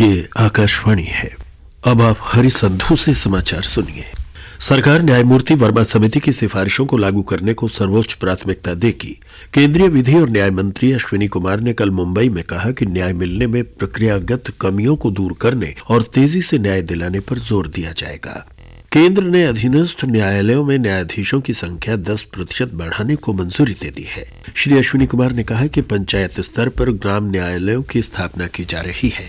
ये आकाशवाणी है अब आप हरि संधु से समाचार सुनिए सरकार न्यायमूर्ति वर्मा समिति की सिफारिशों को लागू करने को सर्वोच्च प्राथमिकता देगी केंद्रीय विधि और न्याय मंत्री अश्विनी कुमार ने कल मुंबई में कहा कि न्याय मिलने में प्रक्रियागत कमियों को दूर करने और तेजी से न्याय दिलाने पर जोर दिया जाएगा केंद्र ने अधीनस्थ न्यायालयों में न्यायाधीशों की संख्या 10 प्रतिशत बढ़ाने को मंजूरी दे दी है श्री अश्विनी कुमार ने कहा कि पंचायत स्तर पर ग्राम न्यायालयों की स्थापना की जा रही है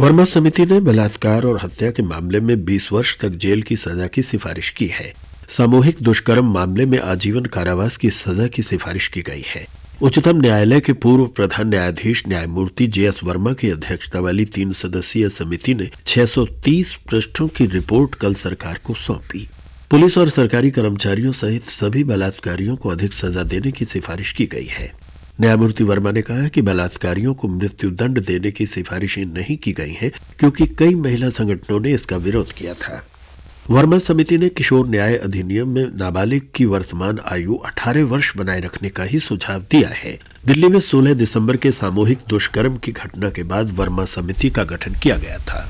वर्मा समिति ने बलात्कार और हत्या के मामले में 20 वर्ष तक जेल की सजा की सिफारिश की है सामूहिक दुष्कर्म मामले में आजीवन कारावास की सजा की सिफारिश की गई है उच्चतम न्यायालय के पूर्व प्रधान न्यायाधीश न्यायमूर्ति जे एस वर्मा की अध्यक्षता वाली तीन सदस्यीय समिति ने 630 पृष्ठों की रिपोर्ट कल सरकार को सौंपी पुलिस और सरकारी कर्मचारियों सहित सभी बलात्कारियों को अधिक सजा देने की सिफारिश की गई है न्यायमूर्ति वर्मा ने कहा कि बलात्कारियों को मृत्युदंड देने की सिफारिशें नहीं की गई हैं क्योंकि कई महिला संगठनों ने इसका विरोध किया था वर्मा समिति ने किशोर न्याय अधिनियम में नाबालिग की वर्तमान आयु 18 वर्ष बनाए रखने का ही सुझाव दिया है दिल्ली में 16 दिसंबर के सामूहिक दुष्कर्म की घटना के बाद वर्मा समिति का गठन किया गया था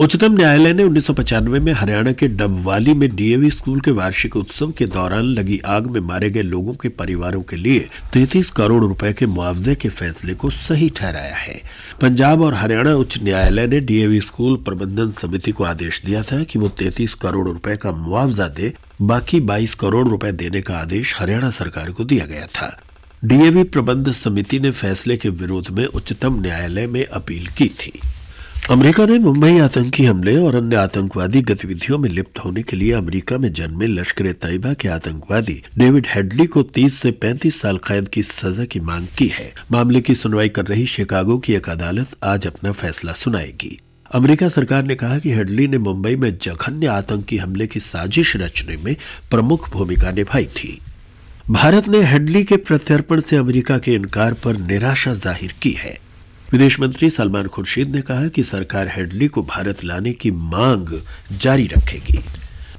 उच्चतम न्यायालय ने उन्नीस में हरियाणा के डबवाली में डीएवी स्कूल के वार्षिक उत्सव के दौरान लगी आग में मारे गए लोगों के परिवारों के लिए तैतीस करोड़ रुपए के मुआवजे के फैसले को सही ठहराया है पंजाब और हरियाणा उच्च न्यायालय ने डीएवी स्कूल प्रबंधन समिति को आदेश दिया था कि वो तैतीस करोड़ रुपए का मुआवजा दे बाकी 22 करोड़ रुपए देने का आदेश हरियाणा सरकार को दिया गया था डीएवी प्रबंध समिति ने फैसले के विरोध में उच्चतम न्यायालय में अपील की थी अमेरिका ने मुंबई आतंकी हमले और अन्य आतंकवादी गतिविधियों में लिप्त होने के लिए अमेरिका में जन्मे लश्कर तैयबा के आतंकवादी डेविड हेडली को 30 से 35 साल कैद की सजा की मांग की है मामले की सुनवाई कर रही शिकागो की एक अदालत आज अपना फैसला सुनाएगी अमेरिका सरकार ने कहा कि हेडली ने मुंबई में जघन्य आतंकी हमले की साजिश रचने में प्रमुख भूमिका निभाई थी भारत ने हेडली के प्रत्यर्पण से अमेरिका के इनकार पर निराशा जाहिर की है विदेश मंत्री सलमान खुर्शीद ने कहा कि सरकार हेडली को भारत लाने की मांग जारी रखेगी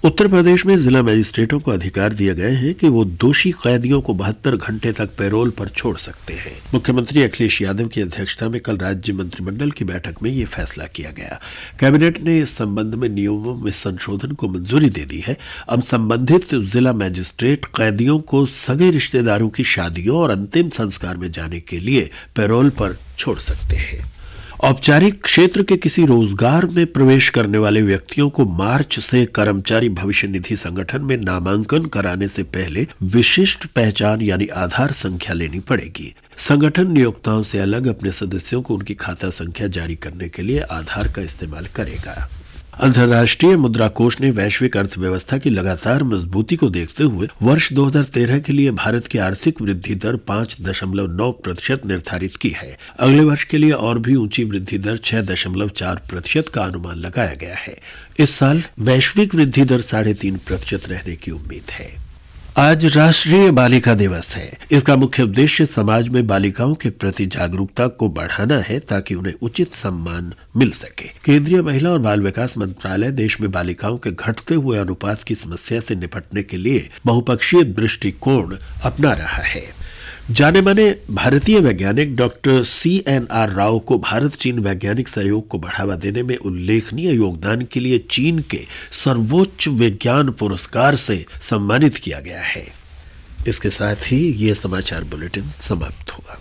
उत्तर प्रदेश में जिला मजिस्ट्रेटों को अधिकार दिए गए हैं कि वो दोषी कैदियों को बहत्तर घंटे तक पैरोल पर छोड़ सकते हैं मुख्यमंत्री अखिलेश यादव की अध्यक्षता में कल राज्य मंत्रिमंडल की बैठक में ये फैसला किया गया कैबिनेट ने इस संबंध में नियमों में संशोधन को मंजूरी दे दी है अब संबंधित जिला मजिस्ट्रेट कैदियों को सगे रिश्तेदारों की शादियों और अंतिम संस्कार में जाने के लिए पैरोल पर छोड़ सकते हैं औपचारिक क्षेत्र के किसी रोजगार में प्रवेश करने वाले व्यक्तियों को मार्च से कर्मचारी भविष्य निधि संगठन में नामांकन कराने से पहले विशिष्ट पहचान यानी आधार संख्या लेनी पड़ेगी संगठन नियोक्ताओं से अलग अपने सदस्यों को उनकी खाता संख्या जारी करने के लिए आधार का इस्तेमाल करेगा अंतर्राष्ट्रीय मुद्रा कोष ने वैश्विक अर्थव्यवस्था की लगातार मजबूती को देखते हुए वर्ष 2013 के लिए भारत की आर्थिक वृद्धि दर पाँच दशमलव नौ प्रतिशत निर्धारित की है अगले वर्ष के लिए और भी ऊंची वृद्धि दर छह दशमलव चार प्रतिशत का अनुमान लगाया गया है इस साल वैश्विक वृद्धि दर साढ़े तीन प्रतिशत रहने की उम्मीद है आज राष्ट्रीय बालिका दिवस है इसका मुख्य उद्देश्य समाज में बालिकाओं के प्रति जागरूकता को बढ़ाना है ताकि उन्हें उचित सम्मान मिल सके केंद्रीय महिला और बाल विकास मंत्रालय देश में बालिकाओं के घटते हुए अनुपात की समस्या से निपटने के लिए बहुपक्षीय दृष्टिकोण अपना रहा है जाने माने भारतीय वैज्ञानिक doctor C N R Rao को भारत चीन वैज्ञानिक सहयोग को बढ़ावा देने में उल्लेखनीय योगदान के लिए चीन के सर्वोच्च विज्ञान पुरस्कार से सम्मानित किया गया है इसके साथ ही ये समाचार बुलेटिन समाप्त हुआ